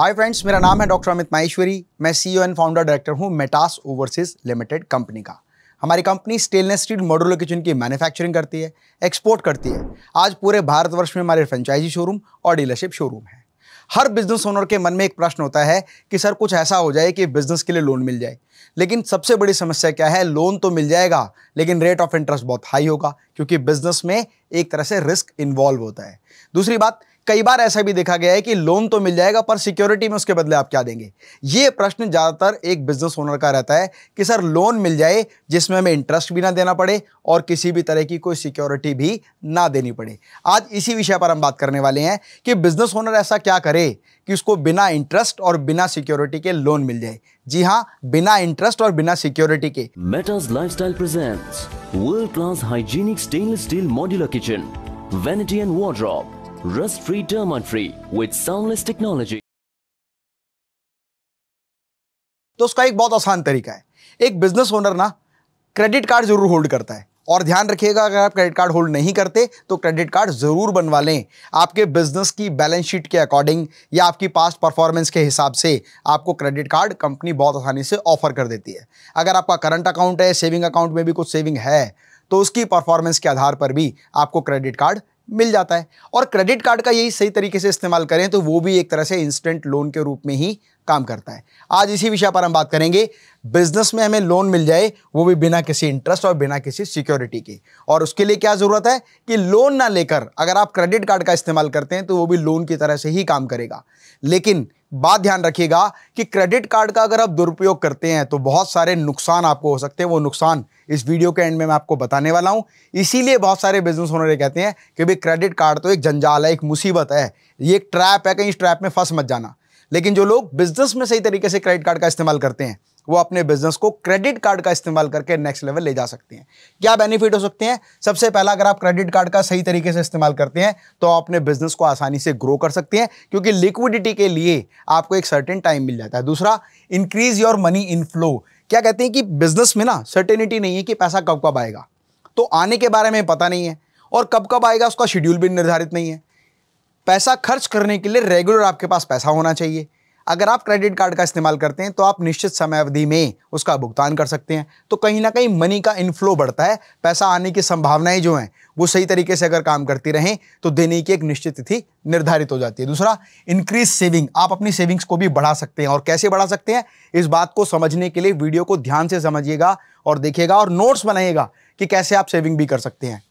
Hi friends मेरा नाम है डॉक्टर अमित माहेश्वरी मैं सीईओ एंड फाउंडर डायरेक्टर हूं मेटास ओवरसीज लिमिटेड कंपनी का हमारी company stainless steel modular kitchen की मैन्युफैक्चरिंग करती है एक्सपोर्ट करती है आज पूरे भारतवर्ष में हमारे फ्रेंचाइजी शोरूम और डीलरशिप शोरूम है हर बिजनेस ओनर के मन में एक प्रश्न होता है कि सर कुछ ऐसा हो जाए कि बिजनेस के लिए लोन मिल जाए लेकिन सबसे बड़ी समस्या क्या है लोन तो मिल जाएगा लेकिन रेट ऑफ इंटरेस्ट बहुत हाई होगा क्योंकि बिजनेस में एक तरह से रिस्क इन्वॉल्व होता है दूसरी बात कई बार ऐसा भी देखा गया है कि लोन तो मिल जाएगा पर सिक्योरिटी में उसके बदले आप क्या देंगे ये प्रश्न ज़्यादातर एक बिजनेस ओनर का रहता है कि सर लोन मिल जाए जिसमें हमें इंटरेस्ट भी ना देना पड़े और किसी भी तरह की कोई सिक्योरिटी भी ना देनी पड़े आज इसी विषय पर हम बात करने वाले हैं कि बिजनेस ओनर ऐसा क्या करे कि उसको बिना इंटरेस्ट और बिना सिक्योरिटी के लोन मिल जाए जी हाँ बिना इंटरेस्ट और बिना सिक्योरिटी के Metas lifestyle present world class hygienic stainless steel modular kitchen vanity and wardrobe Rust-free, termite-free with soundless technology. to uska ek bahut aasan tarika hai ek business owner na credit card zarur hold karta hai और ध्यान रखिएगा अगर आप credit card hold नहीं करते तो credit card ज़रूर बनवा लें आपके बिजनेस की बैलेंस शीट के अकॉर्डिंग या आपकी पास्ट परफॉर्मेंस के हिसाब से आपको क्रेडिट कार्ड कंपनी बहुत आसानी से ऑफर कर देती है अगर आपका करंट अकाउंट है सेविंग अकाउंट में भी कुछ सेविंग है तो उसकी परफॉर्मेंस के आधार पर भी आपको क्रेडिट कार्ड मिल जाता है और क्रेडिट कार्ड का यही सही तरीके से इस्तेमाल करें तो वो भी एक तरह से इंस्टेंट लोन के रूप में ही काम करता है आज इसी विषय पर हम बात करेंगे बिजनेस में हमें लोन मिल जाए वो भी बिना किसी इंटरेस्ट और बिना किसी सिक्योरिटी के और उसके लिए क्या ज़रूरत है कि लोन ना लेकर अगर आप क्रेडिट कार्ड का इस्तेमाल करते हैं तो वो भी लोन की तरह से ही काम करेगा लेकिन बात ध्यान रखिएगा कि क्रेडिट कार्ड का अगर आप दुरुपयोग करते हैं तो बहुत सारे नुकसान आपको हो सकते हैं वो नुकसान इस वीडियो के एंड में मैं आपको बताने वाला हूं इसीलिए बहुत सारे बिजनेस ओनर कहते हैं कि भाई क्रेडिट कार्ड तो एक जंजाल है एक मुसीबत है ये एक ट्रैप है कहीं इस ट्रैप में फंस मत जाना लेकिन जो लोग बिजनेस में सही तरीके से क्रेडिट कार्ड का इस्तेमाल करते हैं वो अपने बिजनेस को क्रेडिट कार्ड का इस्तेमाल करके नेक्स्ट लेवल ले जा सकती हैं क्या बेनिफिट हो सकते हैं सबसे पहला अगर आप क्रेडिट कार्ड का सही तरीके से इस्तेमाल करते हैं तो आप अपने बिजनेस को आसानी से ग्रो कर सकते हैं क्योंकि लिक्विडिटी के लिए आपको एक सर्टेन टाइम मिल जाता है दूसरा इंक्रीज योर मनी इनफ्लो क्या कहते हैं कि बिजनेस में ना सर्टेनिटी नहीं है कि पैसा कब कब आएगा तो आने के बारे में पता नहीं है और कब कब आएगा उसका शेड्यूल भी निर्धारित नहीं है पैसा खर्च करने के लिए रेगुलर आपके पास पैसा होना चाहिए अगर आप क्रेडिट कार्ड का इस्तेमाल करते हैं तो आप निश्चित समय अवधि में उसका भुगतान कर सकते हैं तो कहीं ना कहीं मनी का इनफ्लो बढ़ता है पैसा आने की संभावनाएं जो हैं वो सही तरीके से अगर काम करती रहें तो देने की एक निश्चित तिथि निर्धारित हो जाती है दूसरा इंक्रीज सेविंग आप अपनी सेविंग्स को भी बढ़ा सकते हैं और कैसे बढ़ा सकते हैं इस बात को समझने के लिए वीडियो को ध्यान से समझिएगा और देखिएगा और नोट्स बनाइएगा कि कैसे आप सेविंग भी कर सकते हैं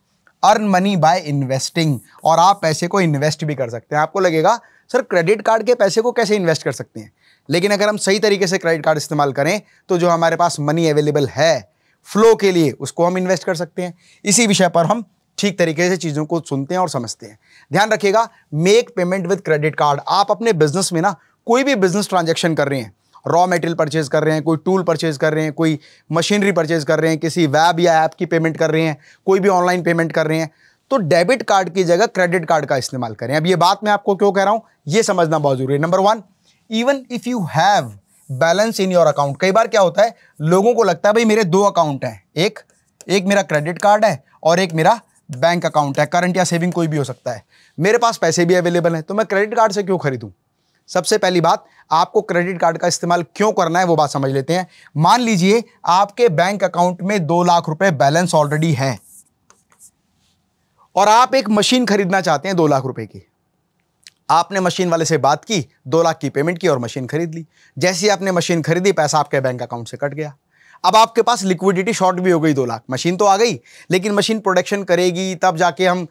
अर्न मनी बाय इन्वेस्टिंग और आप पैसे को इन्वेस्ट भी कर सकते हैं आपको लगेगा सर क्रेडिट कार्ड के पैसे को कैसे इन्वेस्ट कर सकते हैं लेकिन अगर हम सही तरीके से क्रेडिट कार्ड इस्तेमाल करें तो जो हमारे पास मनी अवेलेबल है फ्लो के लिए उसको हम इन्वेस्ट कर सकते हैं इसी विषय पर हम ठीक तरीके से चीज़ों को सुनते हैं और समझते हैं ध्यान रखिएगा make payment with credit card आप अपने बिजनेस में ना कोई भी बिजनेस ट्रांजेक्शन कर रहे हैं रॉ मटेरियल परचेज कर रहे हैं कोई टूल परचेज कर रहे हैं कोई मशीनरी परचेज कर रहे हैं किसी वेब या ऐप की पेमेंट कर रहे हैं कोई भी ऑनलाइन पेमेंट कर रहे हैं तो डेबिट कार्ड की जगह क्रेडिट कार्ड का इस्तेमाल करें अब ये बात मैं आपको क्यों कह रहा हूँ ये समझना बहुत ज़रूरी है number one even if you have balance in your account कई बार क्या होता है लोगों को लगता है भाई मेरे दो अकाउंट हैं एक एक मेरा क्रेडिट कार्ड है और एक मेरा बैंक अकाउंट है करंट या सेविंग कोई भी हो सकता है मेरे पास पैसे भी अवेलेबल हैं तो मैं क्रेडिट कार्ड से क्यों खरीदूँ सबसे पहली बात आपको क्रेडिट कार्ड का इस्तेमाल क्यों करना है वो बात समझ लेते हैं मान लीजिए आपके बैंक अकाउंट में दो लाख रुपए बैलेंस ऑलरेडी है और आप एक मशीन खरीदना चाहते हैं दो लाख रुपए की आपने मशीन वाले से बात की दो लाख की पेमेंट की और मशीन खरीद ली जैसे ही आपने मशीन खरीदी पैसा आपके बैंक अकाउंट से कट गया अब आपके पास लिक्विडिटी शॉर्ट भी हो गई दो लाख मशीन तो आ गई लेकिन मशीन प्रोडक्शन करेगी तब जाके हम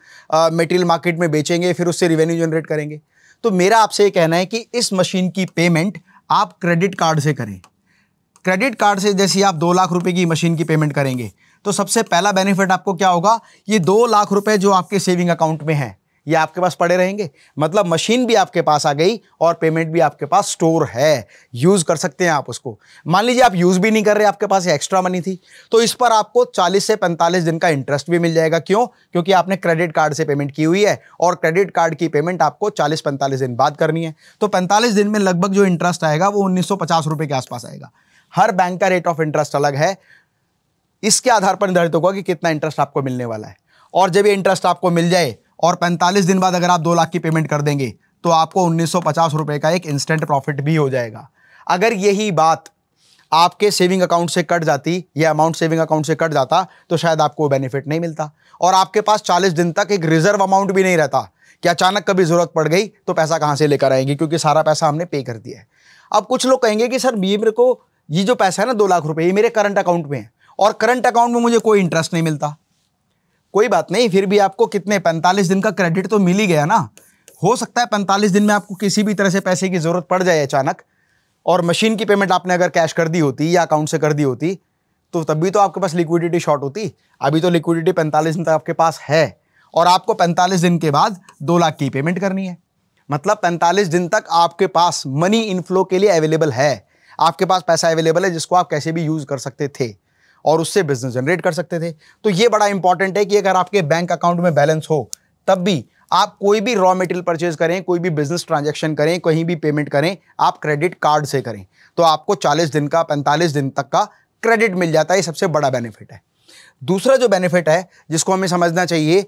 मेटेरियल मार्केट में बेचेंगे फिर उससे रिवेन्यू जनरेट करेंगे तो मेरा आपसे ये कहना है कि इस मशीन की पेमेंट आप क्रेडिट कार्ड से करें क्रेडिट कार्ड से जैसे आप दो लाख रुपए की मशीन की पेमेंट करेंगे तो सबसे पहला बेनिफिट आपको क्या होगा ये दो लाख रुपए जो आपके सेविंग अकाउंट में है ये आपके पास पड़े रहेंगे मतलब मशीन भी आपके पास आ गई और पेमेंट भी आपके पास स्टोर है यूज़ कर सकते हैं आप उसको मान लीजिए आप यूज़ भी नहीं कर रहे आपके पास एक्स्ट्रा मनी थी तो इस पर आपको 40 से 45 दिन का इंटरेस्ट भी मिल जाएगा क्यों क्योंकि आपने क्रेडिट कार्ड से पेमेंट की हुई है और क्रेडिट कार्ड की पेमेंट आपको चालीस पैंतालीस दिन बाद करनी है तो पैंतालीस दिन में लगभग जो इंटरेस्ट आएगा वो उन्नीस सौ के आसपास आएगा हर बैंक का रेट ऑफ इंटरेस्ट अलग है इसके आधार पर निर्धारित होगा कि कितना इंटरेस्ट आपको मिलने वाला है और जब ये इंटरेस्ट आपको मिल जाए और 45 दिन बाद अगर आप दो लाख की पेमेंट कर देंगे तो आपको उन्नीस रुपए का एक इंस्टेंट प्रॉफिट भी हो जाएगा अगर यही बात आपके सेविंग अकाउंट से कट जाती या अमाउंट सेविंग अकाउंट से कट जाता तो शायद आपको बेनिफिट नहीं मिलता और आपके पास 40 दिन तक एक रिजर्व अमाउंट भी नहीं रहता कि अचानक कभी ज़रूरत पड़ गई तो पैसा कहाँ से लेकर आएंगे क्योंकि सारा पैसा हमने पे कर दिया है अब कुछ लोग कहेंगे कि सर ये को ये जो पैसा है ना दो लाख रुपये ये मेरे करंट अकाउंट में है और करंट अकाउंट में मुझे कोई इंटरेस्ट नहीं मिलता कोई बात नहीं फिर भी आपको कितने पैंतालीस दिन का क्रेडिट तो मिल ही गया ना हो सकता है पैंतालीस दिन में आपको किसी भी तरह से पैसे की ज़रूरत पड़ जाए अचानक और मशीन की पेमेंट आपने अगर कैश कर दी होती या अकाउंट से कर दी होती तो तब भी तो आपके पास लिक्विडिटी शॉर्ट होती अभी तो लिक्विडिटी पैंतालीस दिन तक आपके पास है और आपको पैंतालीस दिन के बाद दो लाख की पेमेंट करनी है मतलब पैंतालीस दिन तक आपके पास मनी इनफ्लो के लिए अवेलेबल है आपके पास पैसा अवेलेबल है जिसको आप कैसे भी यूज़ कर सकते थे और उससे बिजनेस जनरेट कर सकते थे तो ये बड़ा इंपॉर्टेंट है कि अगर आपके बैंक अकाउंट में बैलेंस हो तब भी आप कोई भी रॉ मटेरियल परचेज करें कोई भी बिजनेस ट्रांजेक्शन करें कहीं भी पेमेंट करें आप क्रेडिट कार्ड से करें तो आपको चालीस दिन का पैंतालीस दिन तक का क्रेडिट मिल जाता है ये सबसे बड़ा बेनिफिट है दूसरा जो बेनिफिट है जिसको हमें समझना चाहिए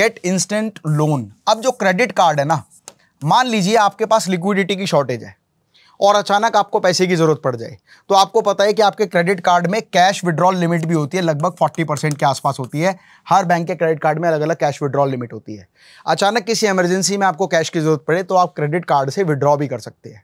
गेट इंस्टेंट लोन अब जो क्रेडिट कार्ड है ना मान लीजिए आपके पास लिक्विडिटी की शॉर्टेज है और अचानक आपको पैसे की ज़रूरत पड़ जाए तो आपको पता है कि आपके क्रेडिट कार्ड में कैश विड्रॉल लिमिट भी होती है लगभग 40 परसेंट के आसपास होती है हर बैंक के क्रेडिट कार्ड में अलग अलग कैश विड्रॉल लिमिट होती है अचानक किसी एमरजेंसी में आपको कैश की ज़रूरत पड़े तो आप क्रेडिट कार्ड से विड्रॉ भी कर सकते हैं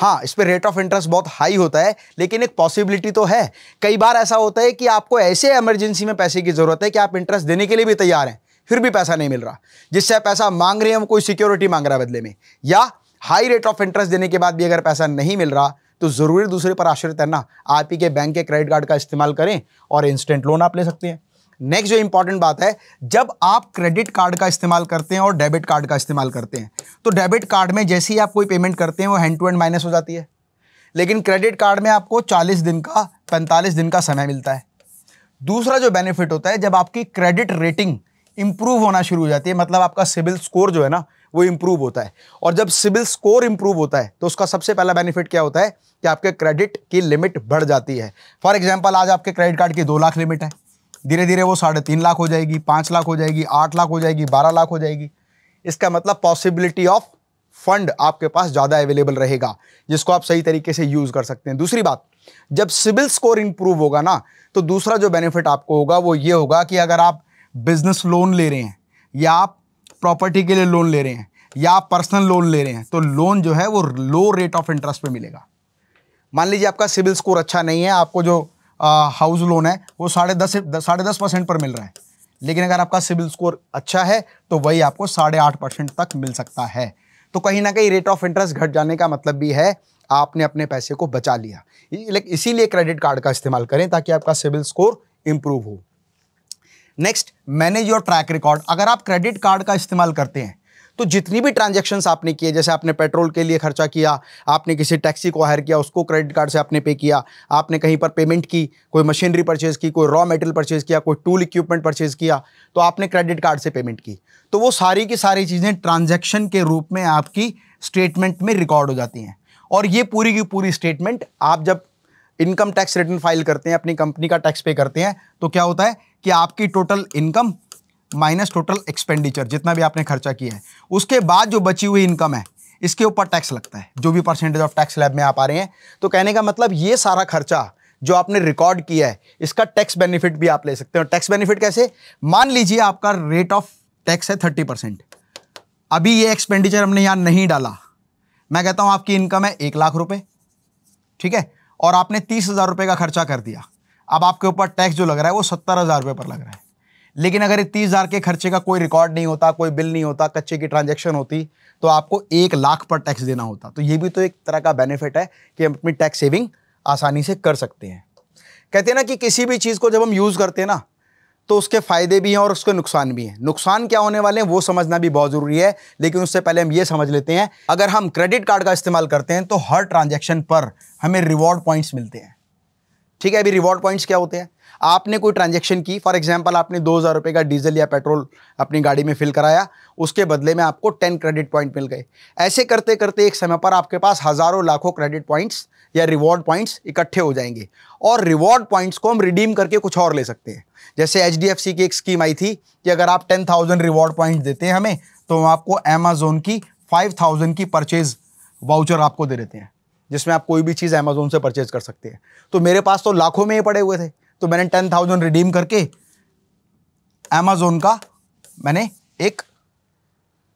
हाँ इस पर रेट ऑफ इंटरेस्ट बहुत हाई होता है लेकिन एक पॉसिबिलिटी तो है कई बार ऐसा होता है कि आपको ऐसे इमरजेंसी में पैसे की ज़रूरत है कि आप इंटरेस्ट देने के लिए भी तैयार हैं फिर भी पैसा नहीं मिल रहा जिससे आप पैसा मांग रहे हैं वो कोई सिक्योरिटी मांग रहा है बदले में या हाई रेट ऑफ इंटरेस्ट देने के बाद भी अगर पैसा नहीं मिल रहा तो जरूरी दूसरे पर आश्रित है ना आप ही के बैंक के क्रेडिट कार्ड का इस्तेमाल करें और इंस्टेंट लोन आप ले सकते हैं नेक्स्ट जो इंपॉर्टेंट बात है जब आप क्रेडिट कार्ड का इस्तेमाल करते हैं और डेबिट कार्ड का इस्तेमाल करते हैं तो डेबिट कार्ड में जैसे ही आप कोई पेमेंट करते हैं वो हैंड टू हैंड माइनस हो जाती है लेकिन क्रेडिट कार्ड में आपको 40 दिन का 45 दिन का समय मिलता है दूसरा जो बेनिफिट होता है जब आपकी क्रेडिट रेटिंग इंप्रूव होना शुरू हो जाती है मतलब आपका सिविल स्कोर जो है ना वो इम्प्रूव होता है और जब सिविल स्कोर इंप्रूव होता है तो उसका सबसे पहला बेनिफिट क्या होता है कि आपके क्रेडिट की लिमिट बढ़ जाती है फॉर एग्जाम्पल आज आपके क्रेडिट कार्ड की दो लाख लिमिट है धीरे धीरे वो साढ़े तीन लाख हो जाएगी पाँच लाख हो जाएगी आठ लाख हो जाएगी बारह लाख हो जाएगी इसका मतलब पॉसिबिलिटी ऑफ फंड आपके पास ज़्यादा अवेलेबल रहेगा जिसको आप सही तरीके से यूज़ कर सकते हैं दूसरी बात जब सिविल स्कोर इंप्रूव होगा ना तो दूसरा जो बेनिफिट आपको होगा वो ये होगा कि अगर आप बिजनेस लोन ले रहे हैं या आप प्रॉपर्टी के लिए लोन ले रहे हैं या पर्सनल लोन ले रहे हैं तो लोन जो है वो लो रेट ऑफ इंटरेस्ट पे मिलेगा मान लीजिए आपका सिविल स्कोर अच्छा नहीं है आपको जो हाउस लोन है वो साढ़े दस साढ़े दस परसेंट पर मिल रहा है लेकिन अगर आपका सिविल स्कोर अच्छा है तो वही आपको साढ़े आठ परसेंट तक मिल सकता है तो कहीं ना कहीं रेट ऑफ इंटरेस्ट घट जाने का मतलब भी है आपने अपने पैसे को बचा लिया इसीलिए क्रेडिट कार्ड का इस्तेमाल करें ताकि आपका सिविल स्कोर इंप्रूव हो next manage your track record अगर आप क्रेडिट कार्ड का इस्तेमाल करते हैं तो जितनी भी ट्रांजेक्शन्स आपने किए जैसे आपने पेट्रोल के लिए खर्चा किया आपने किसी टैक्सी को हायर किया उसको क्रेडिट कार्ड से आपने पे किया आपने कहीं पर पेमेंट की कोई मशीनरी परचेज की कोई रॉ मेटेरियल परचेज किया कोई टूल इक्विपमेंट परचेज किया तो आपने क्रेडिट कार्ड से पेमेंट की तो वो सारी की सारी चीज़ें ट्रांजेक्शन के रूप में आपकी स्टेटमेंट में रिकॉर्ड हो जाती हैं और ये पूरी की पूरी स्टेटमेंट आप जब इनकम टैक्स रिटर्न फाइल करते हैं अपनी कंपनी का टैक्स पे करते हैं तो क्या होता है कि आपकी total income minus total expenditure जितना भी आपने खर्चा किया है उसके बाद जो बची हुई इनकम है इसके ऊपर टैक्स लगता है जो भी परसेंटेज ऑफ टैक्स लैब में आप आ रहे हैं तो कहने का मतलब ये सारा खर्चा जो आपने रिकॉर्ड किया है इसका टैक्स बेनिफिट भी आप ले सकते हो टैक्स बेनिफिट कैसे मान लीजिए आपका रेट ऑफ टैक्स है थर्टी परसेंट अभी ये एक्सपेंडिचर हमने यहाँ नहीं डाला मैं कहता हूँ आपकी इनकम है एक लाख रुपये ठीक है और आपने तीस हज़ार रुपये का खर्चा कर दिया अब आपके ऊपर टैक्स जो लग रहा है वो सत्तर हज़ार रुपये पर लग रहा है लेकिन अगर ये तीस हज़ार के खर्चे का कोई रिकॉर्ड नहीं होता कोई बिल नहीं होता कच्चे की ट्रांजेक्शन होती तो आपको एक लाख पर टैक्स देना होता तो ये भी तो एक तरह का बेनिफिट है कि हम अपनी टैक्स सेविंग आसानी से कर सकते हैं कहते हैं ना कि किसी भी चीज़ को जब हम यूज़ करते हैं ना तो उसके फ़ायदे भी हैं और उसके नुकसान भी हैं नुकसान क्या होने वाले हैं वो समझना भी बहुत ज़रूरी है लेकिन उससे पहले हम ये समझ लेते हैं अगर हम क्रेडिट कार्ड का इस्तेमाल करते हैं तो हर ट्रांजेक्शन पर हमें रिवॉर्ड पॉइंट्स मिलते हैं ठीक है अभी रिवॉर्ड पॉइंट्स क्या होते हैं आपने कोई ट्रांजेक्शन की फॉर एग्जाम्पल आपने दो हज़ार रुपये का डीजल या पेट्रोल अपनी गाड़ी में फिल कराया उसके बदले में आपको टेन क्रेडिट पॉइंट मिल गए ऐसे करते करते एक समय पर आपके पास हज़ारों लाखों क्रेडिट पॉइंट्स या रिवॉर्ड पॉइंट्स इकट्ठे हो जाएंगे और रिवॉर्ड पॉइंट्स को हम रिडीम करके कुछ और ले सकते हैं जैसे एच की एक स्कीम आई थी कि अगर आप टेन थाउजेंड रिवॉर्ड पॉइंट देते हैं हमें तो हम आपको अमेजोन की फाइव थाउजेंड की परचेज वाउचर आपको दे देते हैं जिसमें आप कोई भी चीज़ अमेजोन से परचेज कर सकते हैं तो मेरे पास तो लाखों में ही पड़े हुए थे तो मैंने टेन थाउजेंड रिडीम करके अमेजोन का मैंने एक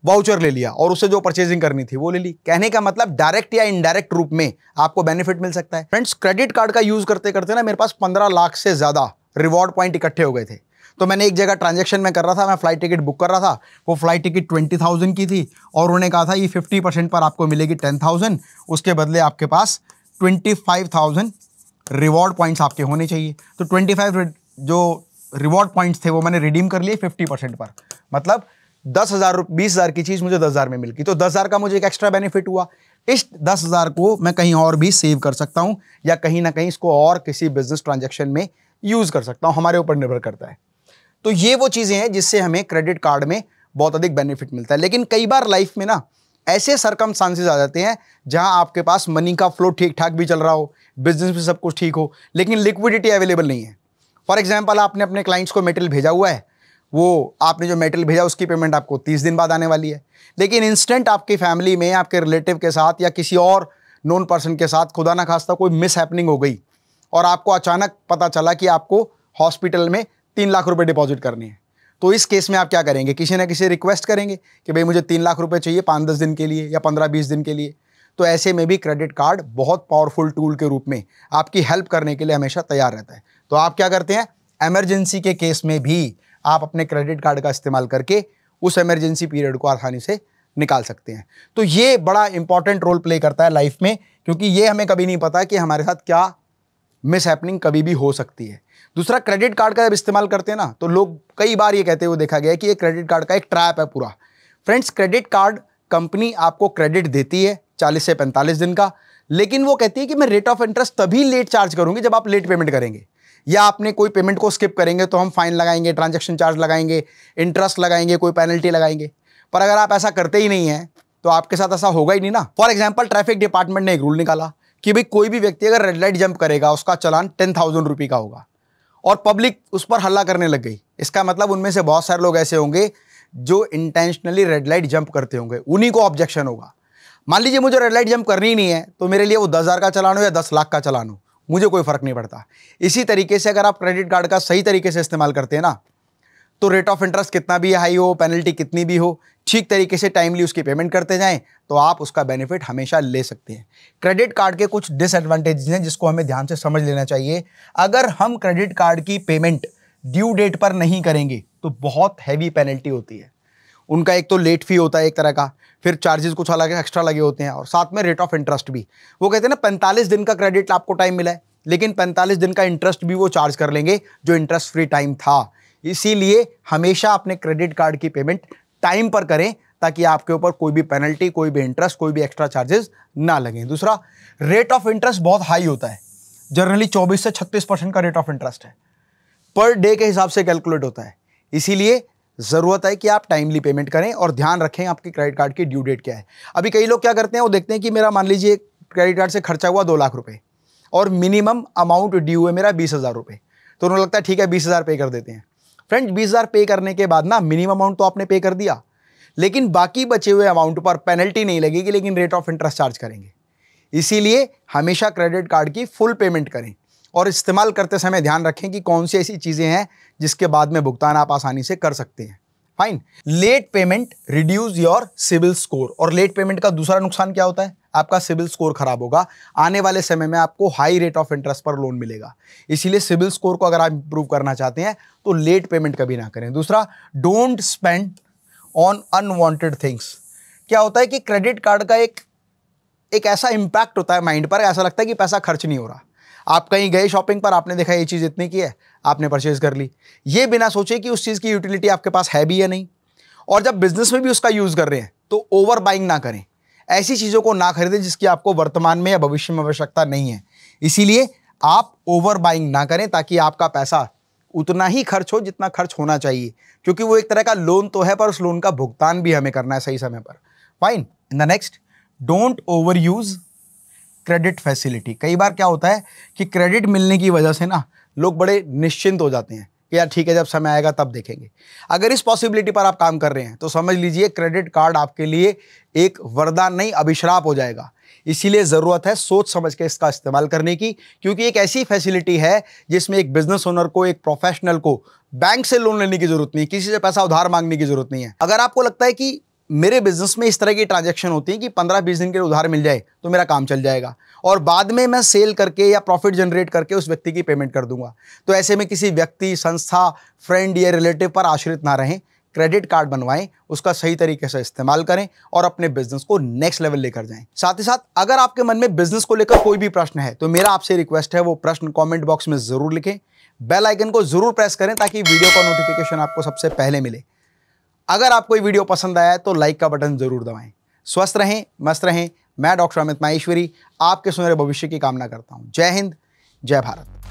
वाउचर ले लिया और उससे जो परचेजिंग करनी थी वो ले ली कहने का मतलब डायरेक्ट या इनडायरेक्ट रूप में आपको बेनिफिट मिल सकता है फ्रेंड्स क्रेडिट कार्ड का यूज़ करते करते ना मेरे पास पंद्रह लाख से ज़्यादा रिवॉर्ड पॉइंट इकट्ठे हो गए थे तो मैंने एक जगह ट्रांजेक्शन में कर रहा था मैं फ्लाइट टिकट बुक कर रहा था वो फ्लाइट टिकट ट्वेंटी थाउजेंड की थी और उन्होंने कहा था ये फिफ्टी परसेंट पर आपको मिलेगी टेन थाउजेंड उसके बदले आपके पास twenty five thousand reward points आपके होने चाहिए तो ट्वेंटी फाइव जो रिवॉर्ड पॉइंट्स थे वो मैंने रिडीम कर लिए फिफ्टी परसेंट पर मतलब दस हजार बीस हजार की चीज मुझे दस हजार में मिल गई तो दस हजार का मुझे एक एक्स्ट्रा बेनिफिट हुआ इस दस हजार को मैं कहीं और भी सेव कर सकता हूं या कहीं ना कहीं इसको और किसी बिजनेस ट्रांजेक्शन में यूज कर सकता हूं हमारे ऊपर निर्भर करता है तो ये वो चीजें हैं जिससे हमें क्रेडिट कार्ड में बहुत अधिक बेनिफिट मिलता है लेकिन कई बार लाइफ में ना ऐसे सरकम चांसेज आ जाते हैं जहां आपके पास मनी का फ्लो ठीक ठाक भी चल रहा हो बिजनेस भी सब कुछ ठीक हो लेकिन लिक्विडिटी अवेलेबल नहीं है फॉर एग्जाम्पल आपने अपने क्लाइंट्स को मेटेरियल भेजा हुआ है वो आपने जो मेटल भेजा उसकी पेमेंट आपको तीस दिन बाद आने वाली है लेकिन इंस्टेंट आपकी फैमिली में आपके रिलेटिव के साथ या किसी और नॉन पर्सन के साथ खुदा ना खास्ता कोई मिस हैपनिंग हो गई और आपको अचानक पता चला कि आपको हॉस्पिटल में तीन लाख रुपए डिपॉजिट करनी है तो इस केस में आप क्या करेंगे किसी ना किसी रिक्वेस्ट करेंगे कि भाई मुझे तीन लाख रुपए चाहिए पाँच दस दिन के लिए या पंद्रह बीस दिन के लिए तो ऐसे में भी क्रेडिट कार्ड बहुत पावरफुल टूल के रूप में आपकी हेल्प करने के लिए हमेशा तैयार रहता है तो आप क्या करते हैं एमरजेंसी के केस में भी आप अपने क्रेडिट कार्ड का इस्तेमाल करके उस इमरजेंसी पीरियड को आसानी से निकाल सकते हैं तो ये बड़ा इंपॉर्टेंट रोल प्ले करता है लाइफ में क्योंकि ये हमें कभी नहीं पता कि हमारे साथ क्या मिस हैपनिंग कभी भी हो सकती है दूसरा क्रेडिट कार्ड का जब इस्तेमाल करते हैं ना तो लोग कई बार ये कहते हुए देखा गया कि ये क्रेडिट कार्ड का एक ट्रैप है पूरा फ्रेंड्स क्रेडिट कार्ड कंपनी आपको क्रेडिट देती है चालीस से पैंतालीस दिन का लेकिन वो कहती है कि मैं रेट ऑफ इंटरेस्ट तभी लेट चार्ज करूंगी जब आप लेट पेमेंट करेंगे या आपने कोई पेमेंट को स्किप करेंगे तो हम फाइन लगाएंगे ट्रांजेक्शन चार्ज लगाएंगे इंटरेस्ट लगाएंगे कोई पेनल्टी लगाएंगे पर अगर आप ऐसा करते ही नहीं हैं तो आपके साथ ऐसा होगा ही नहीं ना फॉर एग्जाम्पल ट्रैफिक डिपार्टमेंट ने एक रूल निकाला कि भाई कोई भी व्यक्ति अगर रेड लाइट जंप करेगा उसका चलान टेन थाउजेंड रुपये का होगा और पब्लिक उस पर हल्ला करने लग गई इसका मतलब उनमें से बहुत सारे लोग ऐसे होंगे जो इंटेंशनली रेड लाइट जंप करते होंगे उन्हीं को ऑब्जेक्शन होगा मान लीजिए मुझे रेड लाइट जंप करनी ही नहीं है तो मेरे लिए वो दस हज़ार का चलान हो या दस लाख का चलान हो मुझे कोई फ़र्क नहीं पड़ता इसी तरीके से अगर आप क्रेडिट कार्ड का सही तरीके से इस्तेमाल करते हैं ना तो रेट ऑफ इंटरेस्ट कितना भी हाई हो पेनल्टी कितनी भी हो ठीक तरीके से टाइमली उसकी पेमेंट करते जाएं तो आप उसका बेनिफिट हमेशा ले सकते हैं क्रेडिट कार्ड के कुछ डिसएडवांटेजेस हैं जिसको हमें ध्यान से समझ लेना चाहिए अगर हम क्रेडिट कार्ड की पेमेंट ड्यू डेट पर नहीं करेंगे तो बहुत हैवी पेनल्टी होती है उनका एक तो लेट फी होता है एक तरह का फिर चार्जेस कुछ अलग एक्स्ट्रा लगे होते हैं और साथ में रेट ऑफ इंटरेस्ट भी वो कहते हैं ना पैंतालीस दिन का क्रेडिट आपको टाइम मिला है लेकिन पैंतालीस दिन का इंटरेस्ट भी वो चार्ज कर लेंगे जो इंटरेस्ट फ्री टाइम था इसीलिए हमेशा अपने क्रेडिट कार्ड की पेमेंट टाइम पर करें ताकि आपके ऊपर कोई भी पेनल्टी कोई भी इंटरेस्ट कोई भी एक्स्ट्रा चार्जेस ना लगें दूसरा रेट ऑफ इंटरेस्ट बहुत हाई होता है जनरली 24 से 36 परसेंट का रेट ऑफ इंटरेस्ट है पर डे के हिसाब से कैलकुलेट होता है इसीलिए ज़रूरत है कि आप टाइमली पेमेंट करें और ध्यान रखें आपके क्रेडिट कार्ड की ड्यू डेट क्या है अभी कई लोग क्या करते हैं वो देखते हैं कि मेरा मान लीजिए क्रेडिट कार्ड से खर्चा हुआ दो लाख रुपये और मिनिमम अमाउंट ड्यू है मेरा बीस हज़ार रुपये तो उन्हें लगता है ठीक है बीस हज़ार पे कर देते हैं फ्रेंड बीस हज़ार पे करने के बाद ना मिनिमम अमाउंट तो आपने पे कर दिया लेकिन बाकी बचे हुए अमाउंट पर पेनल्टी नहीं लगेगी लेकिन रेट ऑफ इंटरेस्ट चार्ज करेंगे इसीलिए हमेशा क्रेडिट कार्ड की फुल पेमेंट करें और इस्तेमाल करते समय ध्यान रखें कि कौन सी ऐसी चीज़ें हैं जिसके बाद में भुगतान आप आसानी से कर सकते हैं fine late payment reduce your CIBIL score और लेट पेमेंट का दूसरा नुकसान क्या होता है आपका सिविल स्कोर खराब होगा आने वाले समय में आपको हाई रेट ऑफ इंटरेस्ट पर लोन मिलेगा इसीलिए सिविल स्कोर को अगर आप इंप्रूव करना चाहते हैं तो लेट पेमेंट कभी ना करें दूसरा don't spend on unwanted things क्या होता है कि क्रेडिट कार्ड का एक एक ऐसा इम्पैक्ट होता है माइंड पर ऐसा लगता है कि पैसा खर्च नहीं हो रहा आप कहीं गए शॉपिंग पर आपने देखा ये चीज़ इतनी की है आपने परचेज कर ली ये बिना सोचे कि उस चीज़ की यूटिलिटी आपके पास है भी या नहीं और जब बिजनेस में भी उसका यूज़ कर रहे हैं तो ओवर बाइंग ना करें ऐसी चीज़ों को ना खरीदें जिसकी आपको वर्तमान में या भविष्य में आवश्यकता नहीं है इसीलिए आप ओवर बाइंग ना करें ताकि आपका पैसा उतना ही खर्च हो जितना खर्च होना चाहिए क्योंकि वो एक तरह का लोन तो है पर उस लोन का भुगतान भी हमें करना है सही समय पर fine in the next don't overuse credit facility कई बार क्या होता है कि क्रेडिट मिलने की वजह से ना लोग बड़े निश्चिंत हो जाते हैं कि यार ठीक है जब समय आएगा तब देखेंगे अगर इस पॉसिबिलिटी पर आप काम कर रहे हैं तो समझ लीजिए क्रेडिट कार्ड आपके लिए एक वरदान नहीं अभिश्राप हो जाएगा इसीलिए ज़रूरत है सोच समझ के इसका इस्तेमाल करने की क्योंकि एक ऐसी फैसिलिटी है जिसमें एक बिजनेस ओनर को एक प्रोफेशनल को बैंक से लोन लेने की ज़रूरत नहीं किसी से पैसा उधार मांगने की ज़रूरत नहीं है अगर आपको लगता है कि मेरे बिजनेस में इस तरह की ट्रांजेक्शन होती है कि पंद्रह बीस दिन के उधार मिल जाए तो मेरा काम चल जाएगा और बाद में मैं सेल करके या प्रॉफिट जनरेट करके उस व्यक्ति की पेमेंट कर दूंगा तो ऐसे में किसी व्यक्ति संस्था फ्रेंड या रिलेटिव पर आश्रित ना रहें क्रेडिट कार्ड बनवाएं उसका सही तरीके से इस्तेमाल करें और अपने बिजनेस को नेक्स्ट लेवल लेकर जाएं साथ ही साथ अगर आपके मन में बिजनेस को लेकर कोई भी प्रश्न है तो मेरा आपसे रिक्वेस्ट है वो प्रश्न कमेंट बॉक्स में जरूर लिखें बेल आइकन को जरूर प्रेस करें ताकि वीडियो का नोटिफिकेशन आपको सबसे पहले मिले अगर आपको ये वीडियो पसंद आया तो लाइक का बटन ज़रूर दबाएं स्वस्थ रहें मस्त रहें मैं डॉक्टर अमित माहेश्वरी आपके सुनहरे भविष्य की कामना करता हूँ जय हिंद जय भारत